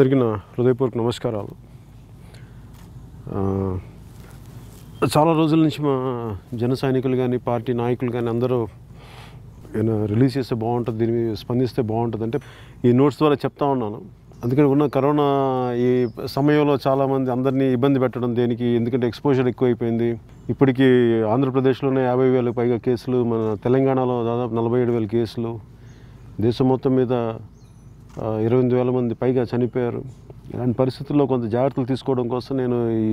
అందరికీ నా హృదయపూర్వక నమస్కారాలు చాలా రోజుల నుంచి మా జన సైనికులు కానీ పార్టీ నాయకులు కానీ అందరూ రిలీజ్ చేస్తే బాగుంటుంది దీని మీద స్పందిస్తే బాగుంటుంది అంటే ఈ నోట్స్ ద్వారా చెప్తా ఉన్నాను అందుకని ఉన్న కరోనా ఈ సమయంలో చాలామంది అందరినీ ఇబ్బంది పెట్టడం దేనికి ఎందుకంటే ఎక్స్పోజర్ ఎక్కువైపోయింది ఇప్పటికీ ఆంధ్రప్రదేశ్లోనే యాభై వేలకు పైగా కేసులు మన తెలంగాణలో దాదాపు నలభై ఏడు వేల కేసులు దేశం మొత్తం మీద ఇరవై ఎనిమిది వేల మంది పైగా చనిపోయారు ఇలాంటి పరిస్థితుల్లో కొంత జాగ్రత్తలు తీసుకోవడం కోసం నేను ఈ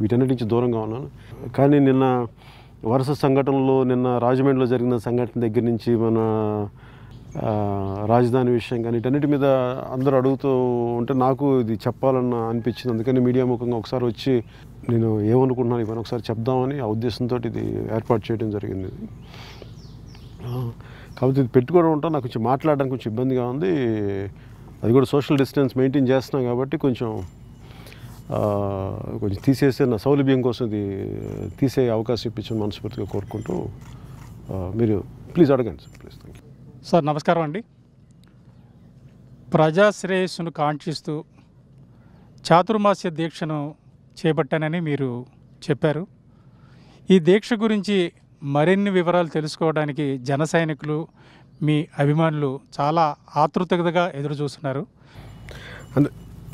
వీటన్నిటి నుంచి దూరంగా ఉన్నాను కానీ నిన్న వరుస సంఘటనలో నిన్న రాజమండ్రిలో జరిగిన సంఘటన దగ్గర నుంచి మన రాజధాని విషయం కానీ వీటన్నిటి మీద అందరూ అడుగుతూ ఉంటే నాకు ఇది చెప్పాలన్న అనిపించింది అందుకని మీడియా ముఖంగా ఒకసారి వచ్చి నేను ఏమనుకుంటున్నాను ఇవన్నీ ఒకసారి చెప్దామని ఆ ఉద్దేశంతో ఇది ఏర్పాటు చేయడం జరిగింది కాబట్టి ఇది పెట్టుకోవడం ఉంటా నాకు కొంచెం మాట్లాడడానికి కొంచెం ఇబ్బందిగా ఉంది అది కూడా సోషల్ డిస్టెన్స్ మెయింటైన్ చేస్తున్నాం కాబట్టి కొంచెం కొంచెం తీసేసే నా సౌలభ్యం కోసం ఇది తీసే అవకాశం ఇప్పించిన మనస్ఫూర్తిగా కోరుకుంటూ మీరు ప్లీజ్ అడగండి సార్ ప్లీజ్ థ్యాంక్ సార్ నమస్కారం అండి ప్రజాశ్రేయస్సును కాంక్షిస్తూ చాతుర్మాస్య దీక్షను చేపట్టానని మీరు చెప్పారు ఈ దీక్ష గురించి మరిన్ని వివరాలు తెలుసుకోవడానికి జన సైనికులు మీ అభిమానులు చాలా ఆతృతగా ఎదురు చూస్తున్నారు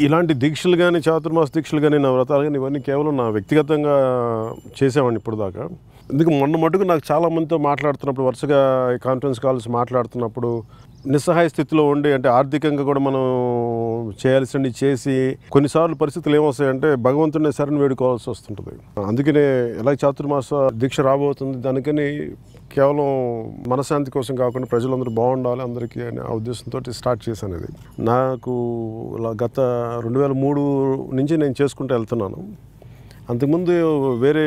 ఇలాంటి దీక్షలు కానీ చాతుర్మాస దీక్షలు కానీ నా వ్రతాలు కానీ ఇవన్నీ కేవలం నా వ్యక్తిగతంగా చేసేవాడిని ఇప్పుడు దాకా మొన్న మటుకు నాకు చాలామందితో మాట్లాడుతున్నప్పుడు వరుసగా కాన్ఫరెన్స్ కాల్స్ మాట్లాడుతున్నప్పుడు నిస్సహాయ స్థితిలో ఉండి అంటే ఆర్థికంగా కూడా మనం చేయాల్సింది చేసి కొన్నిసార్లు పరిస్థితులు ఏమొస్తాయంటే భగవంతుడిని సరైన వేడుకోవాల్సి వస్తుంటుంది అందుకనే ఎలా చాతుర్మాస దీక్ష రాబోతుంది దానికని కేవలం మనశాంతి కోసం కాకుండా ప్రజలందరూ బాగుండాలి అందరికీ అనే ఉద్దేశంతో స్టార్ట్ చేశాను ఇది నాకు గత రెండు వేల మూడు నుంచి నేను చేసుకుంటూ వెళ్తున్నాను అంతకుముందు వేరే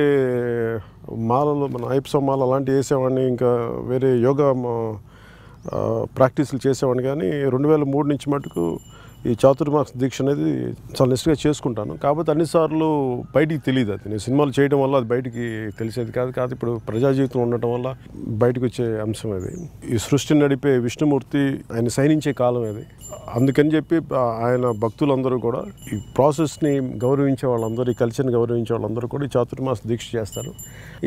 మాలలు మన ఐప్సో మాల అలాంటివి వేసేవాడిని ఇంకా వేరే యోగా ప్రాక్టీసులు చేసేవాడిని కానీ రెండు వేల మూడు నుంచి మటుకు ఈ చాతుర్మాస దీక్ష అనేది చాలా నెస్ట్గా చేసుకుంటాను కాకపోతే అన్నిసార్లు బయటికి తెలియదు అది నేను సినిమాలు చేయడం వల్ల అది బయటికి తెలిసేది కాదు కాదు ఇప్పుడు ప్రజా జీవితం ఉండటం వల్ల బయటకు వచ్చే అంశం అది ఈ సృష్టిని నడిపే విష్ణుమూర్తి ఆయన సైనించే కాలం అది అందుకని చెప్పి ఆయన భక్తులందరూ కూడా ఈ ప్రాసెస్ని గౌరవించే వాళ్ళందరూ ఈ కల్చర్ని గౌరవించే వాళ్ళందరూ కూడా ఈ చాతుర్మాస దీక్ష చేస్తారు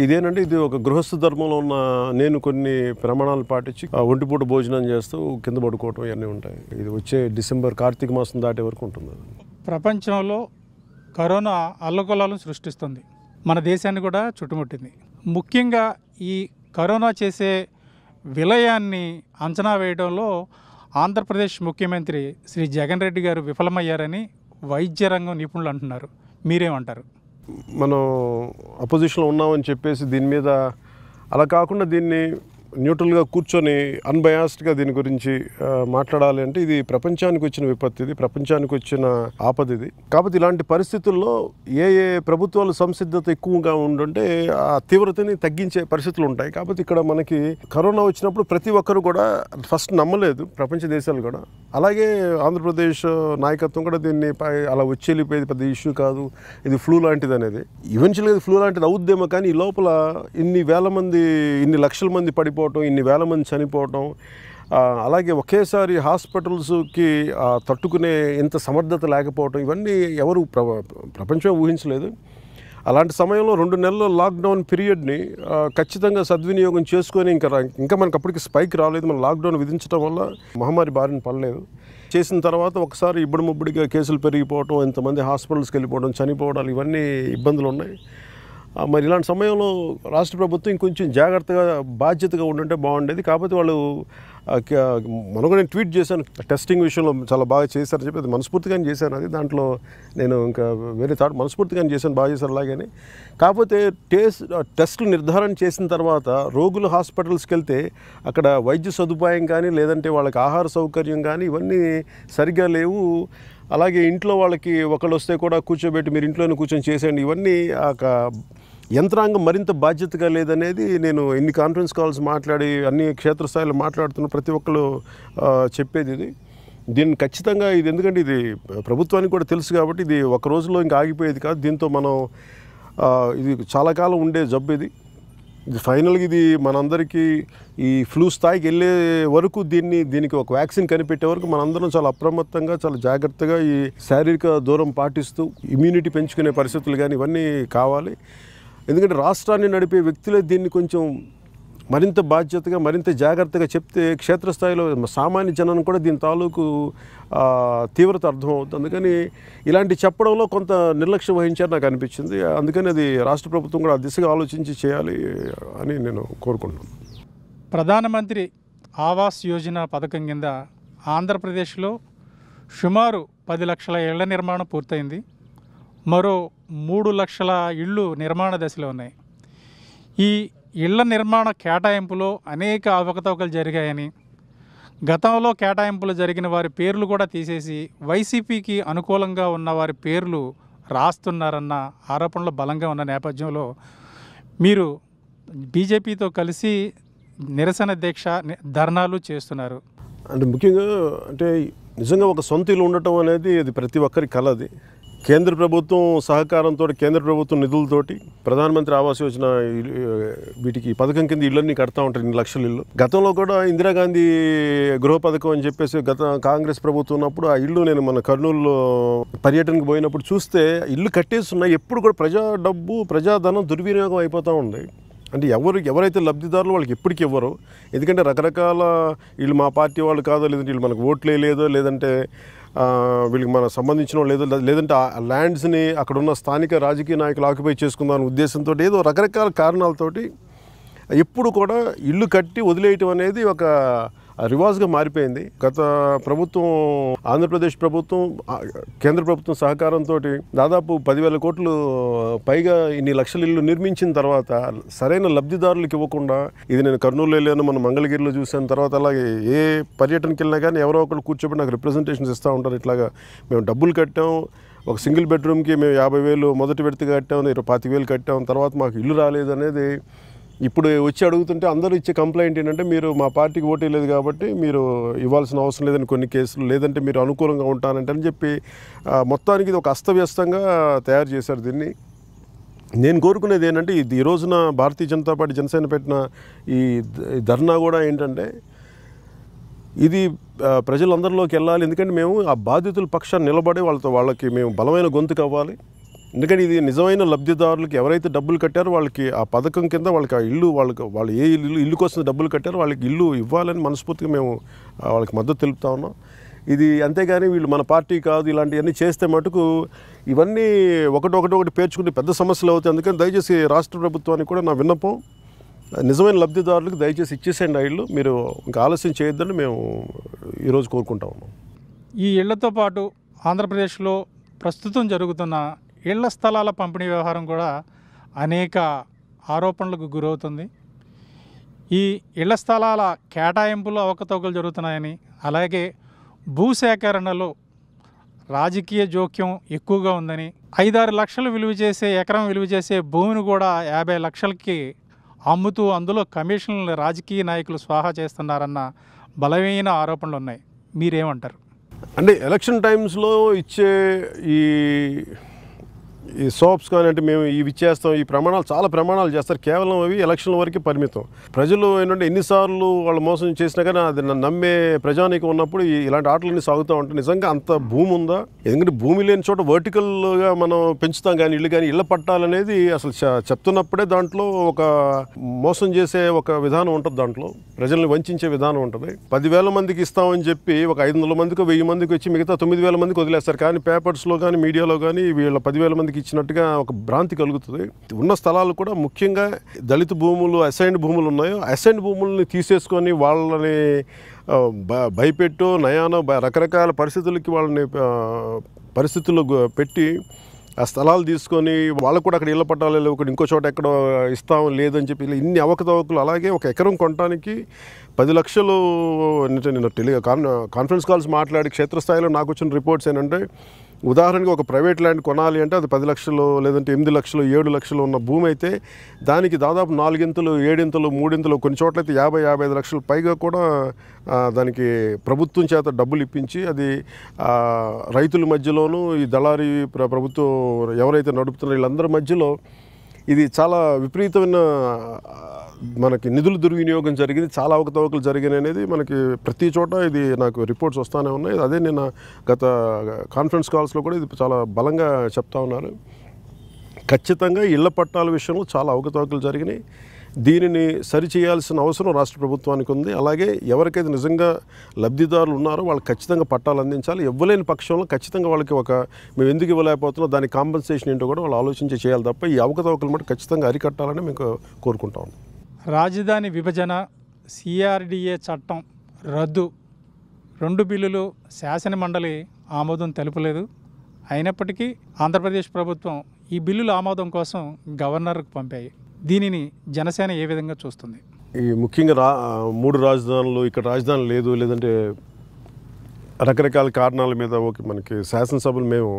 ఇదేనంటే ఇది ఒక గృహస్థ ధర్మంలో ఉన్న నేను కొన్ని ప్రమాణాలు పాటించి ఒంటిపూట భోజనం చేస్తూ కింద పడుకోవటం ఇవన్నీ ఉంటాయి ఇది వచ్చే డిసెంబర్ కార్తీక కార్తీక మాసం దాటే వరకు ఉంటుంది ప్రపంచంలో కరోనా అల్లకొల్లాలను సృష్టిస్తుంది మన దేశాన్ని కూడా చుట్టుముట్టింది ముఖ్యంగా ఈ కరోనా చేసే విలయాన్ని అంచనా వేయడంలో ఆంధ్రప్రదేశ్ ముఖ్యమంత్రి శ్రీ జగన్ రెడ్డి గారు విఫలమయ్యారని వైద్య రంగం నిపుణులు అంటున్నారు మీరేమంటారు మనం అపోజిషన్లో ఉన్నామని చెప్పేసి దీని మీద అలా కాకుండా దీన్ని న్యూట్రల్గా కూర్చొని అన్బయాస్డ్గా దీని గురించి మాట్లాడాలి అంటే ఇది ప్రపంచానికి వచ్చిన విపత్తు ఇది ప్రపంచానికి వచ్చిన ఆపద ఇది కాబట్టి ఇలాంటి పరిస్థితుల్లో ఏ ఏ ప్రభుత్వాలు సంసిద్ధత ఎక్కువగా ఉండుంటే ఆ తీవ్రతని తగ్గించే పరిస్థితులు ఉంటాయి కాబట్టి ఇక్కడ మనకి కరోనా వచ్చినప్పుడు ప్రతి ఒక్కరు కూడా ఫస్ట్ నమ్మలేదు ప్రపంచ దేశాలు కూడా అలాగే ఆంధ్రప్రదేశ్ నాయకత్వం కూడా దీన్ని అలా వచ్చి వెళ్ళిపోయేది పెద్ద ఇష్యూ కాదు ఇది ఫ్లూ లాంటిది అనేది ఈవెన్చువల్గా ఫ్లూ లాంటిది అవుద్దేమో కానీ ఈ లోపల ఇన్ని వేల మంది ఇన్ని లక్షల మంది పడిపో చనిపోవటం ఇన్ని వేల మంది చనిపోవటం అలాగే ఒకేసారి హాస్పిటల్స్కి తట్టుకునే ఇంత సమర్థత లేకపోవటం ఇవన్నీ ఎవరు ప్రపంచం ఊహించలేదు అలాంటి సమయంలో రెండు నెలల లాక్డౌన్ పీరియడ్ని ఖచ్చితంగా సద్వినియోగం చేసుకొని ఇంకా ఇంకా మనకు అప్పటికి స్పైక్ రాలేదు మనం లాక్డౌన్ విధించడం వల్ల మహమ్మారి బారిన పడలేదు చేసిన తర్వాత ఒకసారి ఇబ్బడి ముబ్బడిగా కేసులు పెరిగిపోవటం ఇంతమంది హాస్పిటల్స్కి వెళ్ళిపోవడం చనిపోవడాలు ఇవన్నీ ఇబ్బందులు ఉన్నాయి మరి ఇలాంటి సమయంలో రాష్ట్ర ప్రభుత్వం ఇంకొంచెం జాగ్రత్తగా బాధ్యతగా ఉండుంటే బాగుండేది కాకపోతే వాళ్ళు మనకు నేను ట్వీట్ చేశాను టెస్టింగ్ విషయంలో చాలా బాగా చేశారని చెప్పి అది మనస్ఫూర్తిగానే చేశాను అది దాంట్లో నేను ఇంకా వేరే థాట్ మనస్ఫూర్తిగానే చేశాను బాగా చేశారు అలాగని కాకపోతే టేస్ట్ టెస్టులు నిర్ధారణ చేసిన తర్వాత రోగులు హాస్పిటల్స్కి వెళ్తే అక్కడ వైద్య సదుపాయం కానీ లేదంటే వాళ్ళకి ఆహార సౌకర్యం కానీ ఇవన్నీ సరిగ్గా లేవు అలాగే ఇంట్లో వాళ్ళకి ఒకళ్ళు వస్తే కూడా కూర్చోబెట్టి మీరు ఇంట్లోనే కూర్చొని చేసేయండి ఇవన్నీ ఆ యంత్రాంగం మరింత బాధ్యతగా లేదనేది నేను ఇన్ని కాన్ఫరెన్స్ కాల్స్ మాట్లాడి అన్ని క్షేత్రస్థాయిలో మాట్లాడుతున్న ప్రతి ఒక్కరు చెప్పేది ఇది దీన్ని ఖచ్చితంగా ఇది ఎందుకంటే ఇది ప్రభుత్వానికి కూడా తెలుసు కాబట్టి ఇది ఒక రోజులో ఇంకా ఆగిపోయేది కాదు దీంతో మనం ఇది చాలా కాలం ఉండే జబ్బు ఇది ఇది ఫైనల్గా ఇది మనందరికీ ఈ ఫ్లూ స్థాయికి వెళ్ళే వరకు దీన్ని దీనికి ఒక వ్యాక్సిన్ కనిపెట్టే వరకు మనందరం చాలా అప్రమత్తంగా చాలా జాగ్రత్తగా ఈ శారీరక దూరం పాటిస్తూ ఇమ్యూనిటీ పెంచుకునే పరిస్థితులు కానీ ఇవన్నీ కావాలి ఎందుకంటే రాష్ట్రాన్ని నడిపే వ్యక్తులే దీన్ని కొంచెం మరింత బాధ్యతగా మరింత జాగ్రత్తగా చెప్తే క్షేత్రస్థాయిలో సామాన్య జనం కూడా దీని తాలూకు తీవ్రత అర్థమవుతుంది అందుకని ఇలాంటి చెప్పడంలో కొంత నిర్లక్ష్యం వహించారు నాకు అనిపించింది అందుకని అది రాష్ట్ర ప్రభుత్వం కూడా ఆ దిశగా ఆలోచించి చేయాలి అని నేను కోరుకుంటున్నాను ప్రధానమంత్రి ఆవాస్ యోజన పథకం కింద ఆంధ్రప్రదేశ్లో సుమారు పది లక్షల ఇళ్ల నిర్మాణం పూర్తయింది మరో మూడు లక్షల ఇళ్ళు నిర్మాణ దశలో ఉన్నాయి ఈ ఇళ్ల నిర్మాణ కేటాయింపులో అనేక అవకతవకలు జరిగాయని గతంలో కేటాయింపులు జరిగిన వారి పేర్లు కూడా తీసేసి వైసీపీకి అనుకూలంగా ఉన్న వారి పేర్లు రాస్తున్నారన్న ఆరోపణలు బలంగా ఉన్న నేపథ్యంలో మీరు బీజేపీతో కలిసి నిరసన దీక్ష ధర్నాలు చేస్తున్నారు అంటే ముఖ్యంగా అంటే నిజంగా ఒక సొంత ఇల్లు ఉండటం అనేది అది ప్రతి ఒక్కరి కలది కేంద్ర ప్రభుత్వం సహకారంతో కేంద్ర ప్రభుత్వం నిధులతోటి ప్రధానమంత్రి ఆవాస్ యోజన వీటికి పథకం కింద ఇళ్ళన్నీ కడతా ఉంటారు ఇన్ని లక్షల ఇళ్ళు గతంలో కూడా ఇందిరాగాంధీ గృహ పథకం అని చెప్పేసి గత కాంగ్రెస్ ప్రభుత్వం ఉన్నప్పుడు ఆ ఇల్లు నేను మన కర్నూలులో పర్యటనకు పోయినప్పుడు చూస్తే ఇల్లు కట్టేస్తున్నా ఎప్పుడు కూడా ప్రజా డబ్బు ప్రజాధనం దుర్వినియోగం అయిపోతూ ఉంది అంటే ఎవరు ఎవరైతే లబ్ధిదారులు వాళ్ళకి ఎప్పటికి ఇవ్వరు ఎందుకంటే రకరకాల వీళ్ళు మా పార్టీ వాళ్ళు కాదో లేదంటే వీళ్ళు మనకు ఓట్లే లేదో లేదంటే వీళ్ళకి మన సంబంధించిన లేదు లేదంటే ఆ ల్యాండ్స్ని అక్కడున్న స్థానిక రాజకీయ నాయకులు ఆక్యుపై చేసుకుందామని ఉద్దేశంతో ఏదో రకరకాల కారణాలతోటి ఎప్పుడు కూడా ఇల్లు కట్టి వదిలేయటం అనేది ఒక రివాజ్గా మారిపోయింది గత ప్రభుత్వం ఆంధ్రప్రదేశ్ ప్రభుత్వం కేంద్ర ప్రభుత్వం సహకారంతో దాదాపు పదివేల కోట్లు పైగా ఇన్ని లక్షల ఇల్లు నిర్మించిన తర్వాత సరైన లబ్ధిదారులకు ఇవ్వకుండా ఇది నేను కర్నూలు వెళ్ళాను మన మంగళగిరిలో చూసిన తర్వాత అలాగే ఏ పర్యటనకి వెళ్ళినా కానీ ఎవరో ఒకరు కూర్చోబెట్టి నాకు రిప్రజెంటేషన్స్ ఇస్తూ ఉంటారు ఇట్లాగా మేము డబ్బులు కట్టాం ఒక సింగిల్ బెడ్రూమ్కి మేము యాభై వేలు మొదటి విడత కట్టాం ఇరవై పాతి వేలు కట్టాం తర్వాత మాకు ఇల్లు రాలేదు అనేది ఇప్పుడు వచ్చి అడుగుతుంటే అందరూ ఇచ్చే కంప్లైంట్ ఏంటంటే మీరు మా పార్టీకి ఓటే లేదు కాబట్టి మీరు ఇవ్వాల్సిన అవసరం లేదని కొన్ని కేసులు లేదంటే మీరు అనుకూలంగా ఉంటానంటే అని చెప్పి మొత్తానికి ఇది ఒక అస్తవ్యస్తంగా తయారు చేశారు దీన్ని నేను కోరుకునేది ఏంటంటే ఇది ఈ రోజున భారతీయ జనతా పార్టీ జనసేన పెట్టిన ఈ ధర్నా కూడా ఏంటంటే ఇది ప్రజలందరిలోకి వెళ్ళాలి ఎందుకంటే మేము ఆ బాధితుల పక్షాన్ని నిలబడి వాళ్ళతో వాళ్ళకి మేము బలమైన గొంతుకు అవ్వాలి ఎందుకంటే ఇది నిజమైన లబ్ధిదారులకు ఎవరైతే డబ్బులు కట్టారో వాళ్ళకి ఆ పథకం కింద వాళ్ళకి ఆ ఇల్లు వాళ్ళకి వాళ్ళు ఏ ఇల్లు ఇల్లు కోసం డబ్బులు కట్టారో వాళ్ళకి ఇల్లు ఇవ్వాలని మనస్ఫూర్తిగా మేము వాళ్ళకి మద్దతు తెలుపుతా ఉన్నాం ఇది అంతేగాని వీళ్ళు మన పార్టీ కాదు ఇలాంటివన్నీ చేస్తే మటుకు ఇవన్నీ ఒకటి ఒకటి పేర్చుకుని పెద్ద సమస్యలు అవుతాయి అందుకని దయచేసి రాష్ట్ర ప్రభుత్వానికి కూడా నా విన్నపం నిజమైన లబ్ధిదారులకు దయచేసి ఇచ్చేసేయండి ఆ ఇల్లు మీరు ఇంకా ఆలస్యం చేయొద్దని మేము ఈరోజు కోరుకుంటా ఉన్నాం ఈ ఇళ్లతో పాటు ఆంధ్రప్రదేశ్లో ప్రస్తుతం జరుగుతున్న ఇళ్ల స్థలాల పంపిణీ వ్యవహారం కూడా అనేక ఆరోపణలకు గురవుతుంది ఈ ఇళ్ల స్థలాల కేటాయింపులు అవకతవకలు జరుగుతున్నాయని అలాగే భూసేకరణలో రాజకీయ జోక్యం ఎక్కువగా ఉందని ఐదారు లక్షలు విలువ చేసే ఎకరం విలువ చేసే భూమిని కూడా యాభై లక్షలకి అమ్ముతూ అందులో కమిషన్లు రాజకీయ నాయకులు స్వాహా చేస్తున్నారన్న బలమైన ఆరోపణలు ఉన్నాయి మీరేమంటారు అంటే ఎలక్షన్ టైమ్స్లో ఇచ్చే ఈ ఈ సోప్స్ కానీ అంటే మేము ఇవి చేస్తాం ఈ ప్రమాణాలు చాలా ప్రమాణాలు చేస్తారు కేవలం అవి ఎలక్షన్ల వరకే పరిమితం ప్రజలు ఏంటంటే ఎన్నిసార్లు వాళ్ళు మోసం చేసినా కానీ అది నమ్మే ప్రజానికి ఉన్నప్పుడు ఇలాంటి ఆటలన్నీ సాగుతూ ఉంటాయి నిజంగా అంత భూమి ఉందా ఎందుకంటే భూమి లేని చోట వర్టికల్గా మనం పెంచుతాం కానీ ఇల్లు కానీ ఇళ్ళ పట్టాలనేది అసలు చెప్తున్నప్పుడే దాంట్లో ఒక మోసం చేసే ఒక విధానం ఉంటుంది దాంట్లో ప్రజల్ని వంచే విధానం ఉంటుంది పదివేల మందికి ఇస్తామని చెప్పి ఒక ఐదు వందల మందికి వెయ్యి మందికి వచ్చి మిగతా తొమ్మిది వేల మందికి వదిలేస్తారు కానీ పేపర్స్లో కానీ మీడియాలో కానీ వీళ్ళ పదివేల మందికి వాళ్ళకి ఇచ్చినట్టుగా ఒక భ్రాంతి కలుగుతుంది ఉన్న స్థలాలు కూడా ముఖ్యంగా దళిత భూములు అసైన్డ్ భూములు ఉన్నాయో అసైన్డ్ భూముల్ని తీసేసుకొని వాళ్ళని భయపెట్టు నయానో రకరకాల పరిస్థితులకి వాళ్ళని పరిస్థితుల్లో పెట్టి ఆ స్థలాలు తీసుకొని వాళ్ళకు కూడా అక్కడ ఇళ్ళ పట్టాలి ఒకటి ఇంకో చోట ఎక్కడ ఇస్తాం లేదని చెప్పి ఇన్ని అవకతవకలు అలాగే ఒక ఎకరం కొనడానికి పది లక్షలు నేను టెలి కాన్ఫరెన్స్ కాల్స్ మాట్లాడి క్షేత్రస్థాయిలో నాకు వచ్చిన రిపోర్ట్స్ ఏంటంటే ఉదాహరణకి ఒక ప్రైవేట్ ల్యాండ్ కొనాలి అంటే అది పది లక్షలు లేదంటే ఎనిమిది లక్షలు ఏడు లక్షలు ఉన్న భూమి అయితే దానికి దాదాపు నాలుగింతలు ఏడింతలు మూడింతలు కొన్ని చోట్ల అయితే యాభై యాభై లక్షలు పైగా కూడా దానికి ప్రభుత్వం చేత డబ్బులు ఇప్పించి అది రైతుల మధ్యలోనూ ఈ దళారీ ప్రభుత్వం ఎవరైతే నడుపుతున్నారో వీళ్ళందరి మధ్యలో ఇది చాలా విపరీతమైన మనకి నిధులు దుర్వినియోగం జరిగింది చాలా అవకతవకలు జరిగినాయి అనేది మనకి ప్రతి చోట ఇది నాకు రిపోర్ట్స్ వస్తూనే ఉన్నాయి అదే నేను గత కాన్ఫరెన్స్ కాల్స్లో కూడా ఇది చాలా బలంగా చెప్తా ఉన్నారు ఖచ్చితంగా ఇళ్ల పట్టాల విషయంలో చాలా అవకతవకలు జరిగినాయి దీనిని సరిచేయాల్సిన అవసరం రాష్ట్ర ప్రభుత్వానికి ఉంది అలాగే ఎవరికైతే నిజంగా లబ్ధిదారులు ఉన్నారో వాళ్ళు ఖచ్చితంగా పట్టాలు అందించాలి ఇవ్వలేని పక్షంలో ఖచ్చితంగా వాళ్ళకి ఒక మేము ఎందుకు ఇవ్వలేకపోతున్నాం దాని కాంపెన్సేషన్ ఏంటో కూడా వాళ్ళు ఆలోచించి చేయాలి తప్ప ఈ అవకతవకలు మటు ఖచ్చితంగా అరికట్టాలని మేము కోరుకుంటాం రాజధాని విభజన సిఆర్డిఏ చట్టం రద్దు రెండు బిల్లులు శాసనమండలి ఆమోదం తెలుపలేదు అయినప్పటికీ ఆంధ్రప్రదేశ్ ప్రభుత్వం ఈ బిల్లుల ఆమోదం కోసం గవర్నర్కు పంపాయి దీనిని జనసేన ఏ విధంగా చూస్తుంది ఈ ముఖ్యంగా రా మూడు రాజధానులు ఇక్కడ రాజధాని లేదు లేదంటే రకరకాల కారణాల మీద ఓకే మనకి శాసనసభలు మేము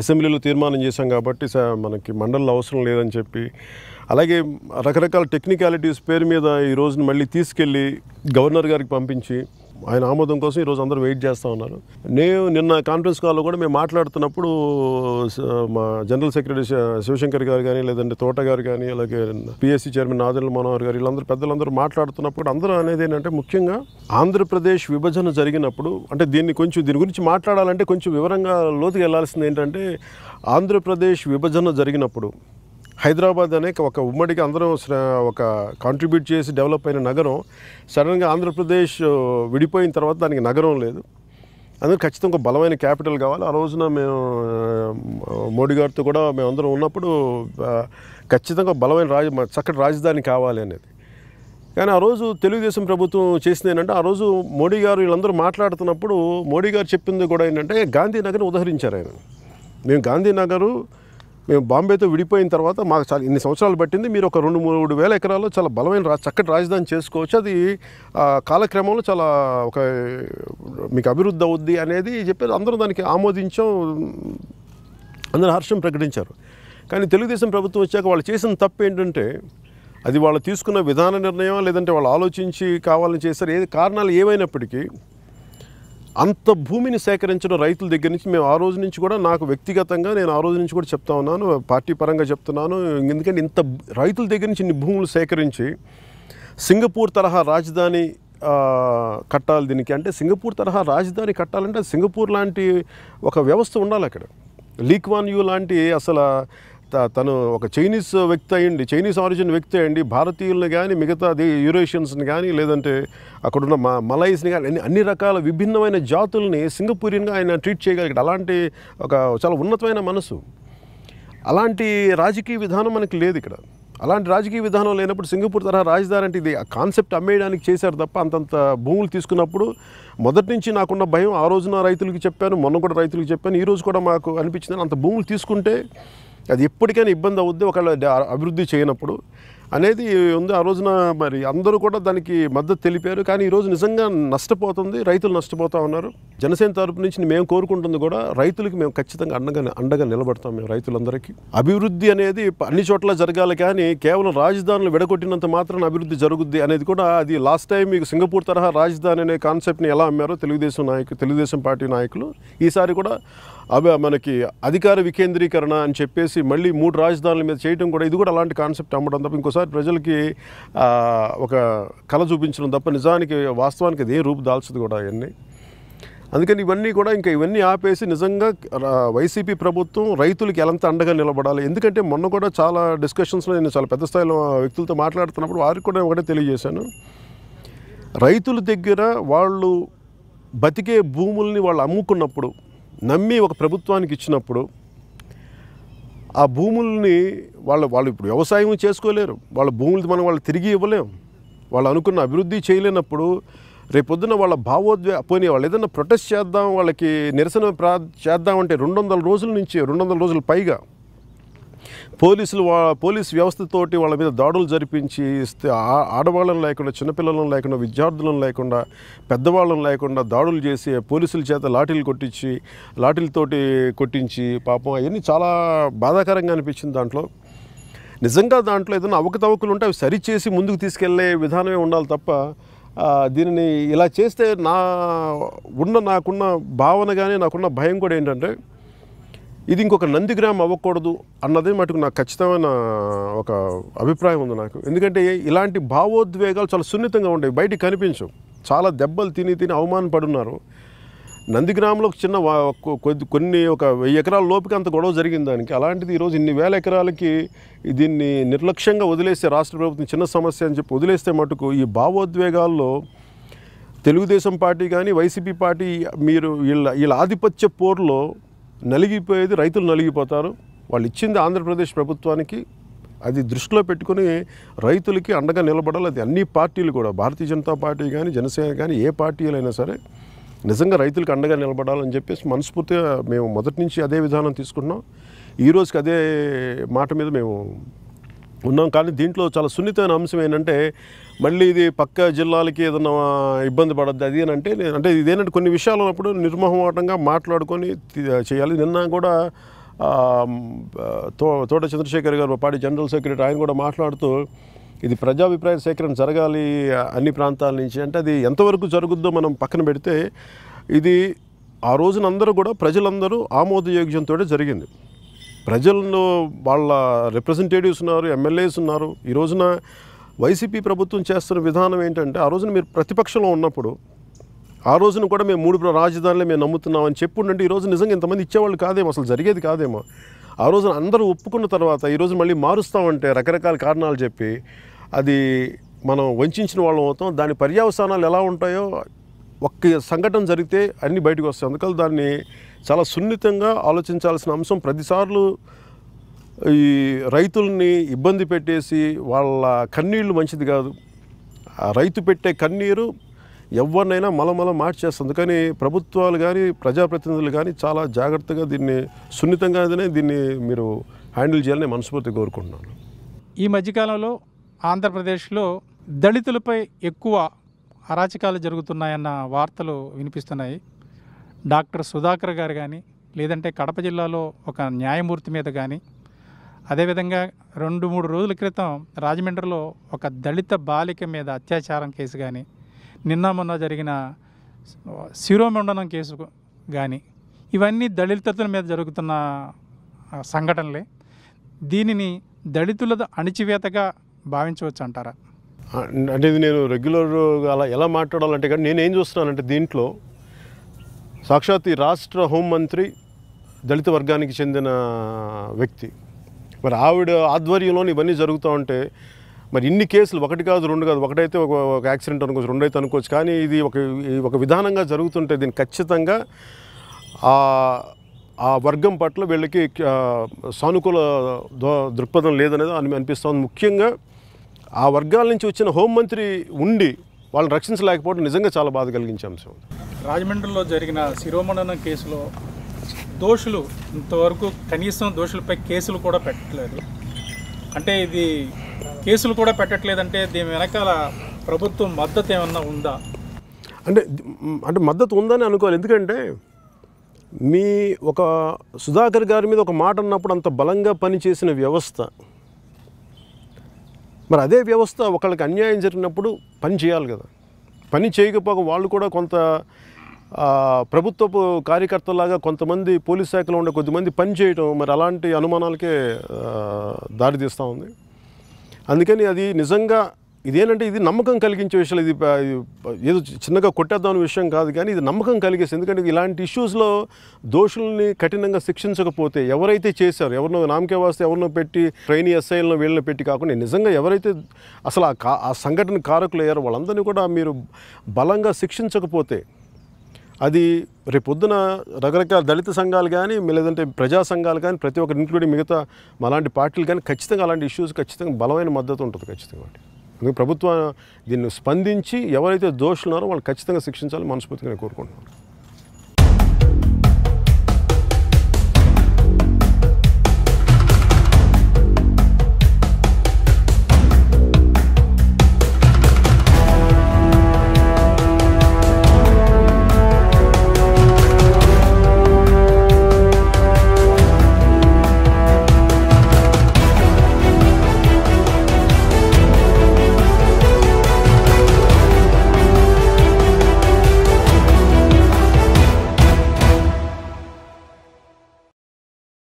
అసెంబ్లీలో తీర్మానం చేశాం కాబట్టి మనకి మండలిలో అవసరం లేదని చెప్పి అలాగే రకరకాల టెక్నికాలిటీస్ పేరు మీద ఈ రోజుని మళ్ళీ తీసుకెళ్ళి గవర్నర్ గారికి పంపించి ఆయన ఆమోదం కోసం ఈరోజు అందరూ వెయిట్ చేస్తూ ఉన్నారు నేను నిన్న కాన్ఫరెన్స్ కాల్లో కూడా మేము మాట్లాడుతున్నప్పుడు మా జనరల్ సెక్రటరీ శివశంకర్ గారు కానీ లేదంటే తోట గారు కానీ అలాగే పిఎస్సీ చైర్మన్ నాదెండ్ల మనోహర్ గారు వీళ్ళందరూ పెద్దలందరూ మాట్లాడుతున్నప్పుడు అందరూ అనేది ఏంటంటే ముఖ్యంగా ఆంధ్రప్రదేశ్ విభజన జరిగినప్పుడు అంటే దీన్ని కొంచెం దీని గురించి మాట్లాడాలంటే కొంచెం వివరంగా లోతుకు వెళ్ళాల్సింది ఏంటంటే ఆంధ్రప్రదేశ్ విభజన జరిగినప్పుడు హైదరాబాద్ అనే ఒక ఉమ్మడికి అందరం ఒక కాంట్రిబ్యూట్ చేసి డెవలప్ అయిన నగరం సడన్గా ఆంధ్రప్రదేశ్ విడిపోయిన తర్వాత దానికి నగరం లేదు అందుకు ఖచ్చితంగా ఒక బలమైన క్యాపిటల్ కావాలి ఆ రోజున మేము మోడీ గారితో కూడా మేమందరం ఉన్నప్పుడు ఖచ్చితంగా బలమైన రాజ చక్కటి రాజధాని కావాలి అనేది కానీ ఆ రోజు తెలుగుదేశం ప్రభుత్వం చేసింది ఏంటంటే ఆ రోజు మోడీ గారు వీళ్ళందరూ మాట్లాడుతున్నప్పుడు మోడీ గారు చెప్పింది కూడా ఏంటంటే గాంధీనగర్ని ఉదహరించారు ఆయన మేము గాంధీనగరు మేము బాంబేతో విడిపోయిన తర్వాత మాకు చాలా ఇన్ని సంవత్సరాలు పట్టింది మీరు ఒక రెండు మూడు వేల ఎకరాల్లో చాలా బలమైన రా చక్కటి రాజధాని చేసుకోవచ్చు అది కాలక్రమంలో చాలా ఒక మీకు అభివృద్ధి అవుద్ది అనేది చెప్పారు అందరూ దానికి ఆమోదించాం అందరూ హర్షం ప్రకటించారు కానీ తెలుగుదేశం ప్రభుత్వం వచ్చాక వాళ్ళు చేసిన తప్పు ఏంటంటే అది వాళ్ళు తీసుకున్న విధాన నిర్ణయం లేదంటే వాళ్ళు ఆలోచించి కావాలని చేశారు ఏది కారణాలు ఏమైనప్పటికీ అంత భూమిని సేకరించడం రైతుల దగ్గర నుంచి మేము ఆ రోజు నుంచి కూడా నాకు వ్యక్తిగతంగా నేను ఆ రోజు నుంచి కూడా చెప్తా ఉన్నాను పార్టీ పరంగా చెప్తున్నాను ఎందుకంటే ఇంత రైతుల దగ్గర నుంచి ఇన్ని భూములు సేకరించి సింగపూర్ తరహా రాజధాని కట్టాలి దీనికి అంటే సింగపూర్ తరహా రాజధాని కట్టాలంటే సింగపూర్ లాంటి ఒక వ్యవస్థ ఉండాలి అక్కడ లీక్వాన్ యూ లాంటి అసలు తను ఒక చైనీస్ వ్యక్తి అయ్యండి చైనీస్ ఆరిజిన్ వ్యక్తి అయ్యండి భారతీయులను కానీ మిగతా యూరేషియన్స్ని కానీ లేదంటే అక్కడున్న మా మలైస్ని కానీ అన్ని రకాల విభిన్నమైన జాతుల్ని సింగపూరియన్గా ఆయన ట్రీట్ చేయగలిగాడు అలాంటి ఒక చాలా ఉన్నతమైన మనసు అలాంటి రాజకీయ విధానం మనకి లేదు ఇక్కడ అలాంటి రాజకీయ విధానం లేనప్పుడు సింగపూర్ తరహా రాజధాని అంటే ఇది కాన్సెప్ట్ అమ్మేయడానికి చేశారు తప్ప అంతంత భూములు తీసుకున్నప్పుడు మొదటి నుంచి నాకున్న భయం ఆ రోజున రైతులకు చెప్పాను మొన్న కూడా రైతులకు చెప్పాను ఈ రోజు కూడా మాకు అనిపించింది అంత భూములు తీసుకుంటే అది ఎప్పటికైనా ఇబ్బంది అవుద్ది ఒకవేళ అభివృద్ధి చేయనప్పుడు అనేది ఉంది ఆ రోజున మరి అందరూ కూడా దానికి మద్దతు తెలిపారు కానీ ఈరోజు నిజంగా నష్టపోతుంది రైతులు నష్టపోతూ ఉన్నారు జనసేన తరపు నుంచి మేము కోరుకుంటుంది కూడా రైతులకు మేము ఖచ్చితంగా అండగా అండగా నిలబడతాం మేము రైతులందరికీ అభివృద్ధి అనేది అన్ని చోట్ల జరగాలి కానీ కేవలం రాజధానులు విడగొట్టినంత మాత్రం అభివృద్ధి జరుగుద్ది అనేది కూడా అది లాస్ట్ టైం మీకు సింగపూర్ తరహా రాజధాని అనే కాన్సెప్ట్ని ఎలా అమ్మారో తెలుగుదేశం నాయకులు తెలుగుదేశం పార్టీ నాయకులు ఈసారి కూడా అవి మనకి అధికార వికేంద్రీకరణ అని చెప్పేసి మళ్ళీ మూడు రాజధానుల మీద చేయడం కూడా ఇది కూడా అలాంటి కాన్సెప్ట్ అమ్మడం తప్ప ఇంకోసారి ఒకసారి ప్రజలకి ఒక కళ చూపించడం తప్ప నిజానికి వాస్తవానికి అదే రూపు దాల్చదు కూడా అవన్నీ అందుకని ఇవన్నీ కూడా ఇంకా ఇవన్నీ ఆపేసి నిజంగా వైసీపీ ప్రభుత్వం రైతులకి ఎలాంత అండగా నిలబడాలి ఎందుకంటే మొన్న కూడా చాలా డిస్కషన్స్లో నేను చాలా పెద్ద స్థాయిలో వ్యక్తులతో మాట్లాడుతున్నప్పుడు వారికి కూడా ఒకటే తెలియజేశాను రైతుల దగ్గర వాళ్ళు బతికే భూముల్ని వాళ్ళు అమ్ముకున్నప్పుడు నమ్మి ఒక ప్రభుత్వానికి ఇచ్చినప్పుడు ఆ భూముల్ని వాళ్ళ వాళ్ళు ఇప్పుడు వ్యవసాయం చేసుకోలేరు వాళ్ళ భూములు మనం వాళ్ళు తిరిగి ఇవ్వలేము వాళ్ళు అనుకున్న అభివృద్ధి చేయలేనప్పుడు రేపొద్దున వాళ్ళ భావోద్వే పోయి వాళ్ళు ఏదైనా ప్రొటెస్ట్ చేద్దాం వాళ్ళకి నిరసన ప్రా చేద్దామంటే రెండు వందల రోజుల నుంచి రెండు వందల రోజుల పైగా పోలీసులు వా పోలీస్ వ్యవస్థతోటి వాళ్ళ మీద దాడులు జరిపించి ఆడవాళ్ళని లేకుండా చిన్నపిల్లలను లేకుండా విద్యార్థులను లేకుండా పెద్దవాళ్ళని లేకుండా దాడులు చేసి పోలీసుల చేత లాఠీలు కొట్టించి లాఠీలతోటి కొట్టించి పాపం అవన్నీ చాలా బాధాకరంగా అనిపించింది దాంట్లో నిజంగా దాంట్లో ఏదైనా అవకతవకలు ఉంటే అవి సరిచేసి ముందుకు తీసుకెళ్లే విధానమే ఉండాలి తప్ప దీనిని ఇలా చేస్తే నా ఉన్న నాకున్న భావన కానీ నాకున్న భయం కూడా ఏంటంటే ఇది ఇంకొక నందిగ్రామం అవ్వకూడదు అన్నదే మటుకు నాకు ఖచ్చితమైన ఒక అభిప్రాయం ఉంది నాకు ఎందుకంటే ఇలాంటి భావోద్వేగాలు చాలా సున్నితంగా ఉండేవి బయటికి కనిపించవు చాలా దెబ్బలు తిని తిని అవమానపడున్నారు నందిగ్రామంలో గ్రామంలో చిన్న కొద్ది కొన్ని ఒక వెయ్యి ఎకరాల లోపుకి అంత గొడవ జరిగింది దానికి అలాంటిది ఈరోజు ఇన్ని వేల ఎకరాలకి దీన్ని నిర్లక్ష్యంగా వదిలేస్తే రాష్ట్ర ప్రభుత్వం చిన్న సమస్య అని చెప్పి వదిలేస్తే మటుకు ఈ భావోద్వేగాల్లో తెలుగుదేశం పార్టీ కానీ వైసీపీ పార్టీ మీరు వీళ్ళ వీళ్ళ ఆధిపత్య పోరులో నలిగిపోయేది రైతులు నలిగిపోతారు వాళ్ళు ఇచ్చింది ఆంధ్రప్రదేశ్ ప్రభుత్వానికి అది దృష్టిలో పెట్టుకుని రైతులకి అండగా నిలబడాలి అది అన్ని పార్టీలు కూడా భారతీయ జనతా పార్టీ కానీ జనసేన కానీ ఏ పార్టీలైనా సరే నిజంగా రైతులకు అండగా నిలబడాలని చెప్పేసి మనస్ఫూర్తిగా మేము మొదటి నుంచి అదే విధానం తీసుకున్నాం ఈరోజుకి అదే మాట మీద మేము ఉన్నాం కానీ దీంట్లో చాలా సున్నితమైన అంశం ఏంటంటే మళ్ళీ ఇది పక్క జిల్లాలకి ఏదన్నా ఇబ్బంది పడద్దు అది అని అంటే అంటే ఇదేంటంటే కొన్ని విషయాలు ఉన్నప్పుడు నిర్మోహమాటంగా మాట్లాడుకొని చేయాలి నిన్న కూడా తో తోట చంద్రశేఖర్ గారు పార్టీ జనరల్ సెక్రటరీ ఆయన కూడా మాట్లాడుతూ ఇది ప్రజాభిప్రాయ సేకరణ జరగాలి అన్ని ప్రాంతాల నుంచి అంటే అది ఎంతవరకు జరుగుద్దో మనం పక్కన పెడితే ఇది ఆ రోజున అందరూ కూడా ప్రజలందరూ ఆమోదయోగ్యంతో జరిగింది ప్రజలను వాళ్ళ రిప్రజెంటేటివ్స్ ఉన్నారు ఎమ్మెల్యేస్ ఉన్నారు ఈ రోజున వైసీపీ ప్రభుత్వం చేస్తున్న విధానం ఏంటంటే ఆ రోజున మీరు ప్రతిపక్షంలో ఉన్నప్పుడు ఆ రోజున కూడా మేము మూడు రాజధానులు మేము నమ్ముతున్నామని ఈ రోజు నిజంగా ఇంతమంది ఇచ్చేవాళ్ళు కాదేమో అసలు జరిగేది కాదేమో ఆ రోజున అందరూ ఒప్పుకున్న తర్వాత ఈరోజు మళ్ళీ మారుస్తామంటే రకరకాల కారణాలు చెప్పి అది మనం వంచిన వాళ్ళం అవుతాం దాని పర్యావసానాలు ఎలా ఉంటాయో ఒక్క సంఘటన జరిగితే అన్నీ బయటకు వస్తాయి అందుకని దాన్ని చాలా సున్నితంగా ఆలోచించాల్సిన అంశం ప్రతిసార్లు ఈ రైతుల్ని ఇబ్బంది పెట్టేసి వాళ్ళ కన్నీళ్ళు మంచిది కాదు రైతు పెట్టే కన్నీరు ఎవరినైనా మలమల మార్చేస్తుంది కానీ ప్రభుత్వాలు కానీ ప్రజాప్రతినిధులు కానీ చాలా జాగ్రత్తగా దీన్ని సున్నితంగానే దీన్ని మీరు హ్యాండిల్ చేయాలని మనస్ఫూర్తి కోరుకుంటున్నాను ఈ మధ్యకాలంలో ఆంధ్రప్రదేశ్లో దళితులపై ఎక్కువ అరాచకాలు జరుగుతున్నాయన్న వార్తలు వినిపిస్తున్నాయి డాక్టర్ సుధాకర్ గారు కానీ లేదంటే కడప జిల్లాలో ఒక న్యాయమూర్తి మీద కానీ అదేవిధంగా రెండు మూడు రోజుల క్రితం రాజమండ్రిలో ఒక దళిత బాలిక మీద అత్యాచారం కేసు కానీ నిన్న మొన్న జరిగిన శిరోమండనం కేసు కానీ ఇవన్నీ దళితుల మీద జరుగుతున్న సంఘటనలే దీనిని దళితుల అణిచివేతగా భావించవచ్చు అంటారా అంటే ఇది నేను రెగ్యులర్గా అలా ఎలా మాట్లాడాలంటే కానీ నేనేం చూస్తున్నానంటే దీంట్లో సాక్షాత్ ఈ రాష్ట్ర హోంమంత్రి దళిత వర్గానికి చెందిన వ్యక్తి మరి ఆవిడ ఆధ్వర్యంలోని ఇవన్నీ జరుగుతూ ఉంటే మరి ఇన్ని కేసులు ఒకటి కాదు రెండు కాదు ఒకటైతే ఒక ఒక యాక్సిడెంట్ అనుకోవచ్చు రెండైతే అనుకోవచ్చు కానీ ఇది ఒక ఒక విధానంగా జరుగుతుంటే దీన్ని ఖచ్చితంగా ఆ వర్గం పట్ల వీళ్ళకి సానుకూల దృక్పథం లేదనేది అని అనిపిస్తుంది ముఖ్యంగా ఆ వర్గాల నుంచి వచ్చిన హోంమంత్రి ఉండి వాళ్ళని రక్షించలేకపోవడం నిజంగా చాలా బాధ కలిగించే అంశం రాజమండ్రిలో జరిగిన శిరోమణన కేసులో దోషులు ఇంతవరకు కనీసం దోషులపై కేసులు కూడా పెట్టలేదు అంటే ఇది కేసులు కూడా పెట్టట్లేదంటే దీని వెనకాల ప్రభుత్వం మద్దతు ఏమన్నా ఉందా అంటే అంటే మద్దతు ఉందని అనుకోవాలి ఎందుకంటే మీ ఒక సుధాకర్ గారి మీద ఒక మాట అన్నప్పుడు అంత బలంగా పనిచేసిన వ్యవస్థ మరి అదే వ్యవస్థ ఒకళ్ళకి అన్యాయం జరిగినప్పుడు పని చేయాలి కదా పని చేయకపోక వాళ్ళు కూడా కొంత ప్రభుత్వపు కార్యకర్తలాగా కొంతమంది పోలీస్ శాఖలో ఉండే కొద్దిమంది పని చేయటం మరి అలాంటి అనుమానాలకే దారితీస్తూ ఉంది అందుకని అది నిజంగా ఇదేంటంటే ఇది నమ్మకం కలిగించే విషయాలు ఇది ఏదో చిన్నగా కొట్టేద్దాం విషయం కాదు కానీ ఇది నమ్మకం కలిగేసి ఎందుకంటే ఇలాంటి ఇష్యూస్లో దోషుల్ని కఠినంగా శిక్షించకపోతే ఎవరైతే చేశారు ఎవరినో నామకే వాస్తే ఎవరినో పెట్టి ట్రైనీ ఎస్ఐలను వీళ్ళని పెట్టి కాకుండా నిజంగా ఎవరైతే అసలు ఆ సంఘటన కారకులు అయ్యారో వాళ్ళందరినీ కూడా మీరు బలంగా శిక్షించకపోతే అది రేపొద్దున రకరకాల దళిత సంఘాలు కానీ లేదంటే ప్రజా సంఘాలు కానీ ప్రతి ఒక్కరు ఇంక్లూడింగ్ మిగతా అలాంటి పార్టీలు కానీ ఖచ్చితంగా అలాంటి ఇష్యూస్ ఖచ్చితంగా బలమైన మద్దతు ఉంటుంది ఖచ్చితంగా ప్రభుత్వం దీన్ని స్పందించి ఎవరైతే దోషులు ఉన్నారో వాళ్ళు ఖచ్చితంగా శిక్షించాలని మనస్ఫూర్తిగా కోరుకుంటున్నాను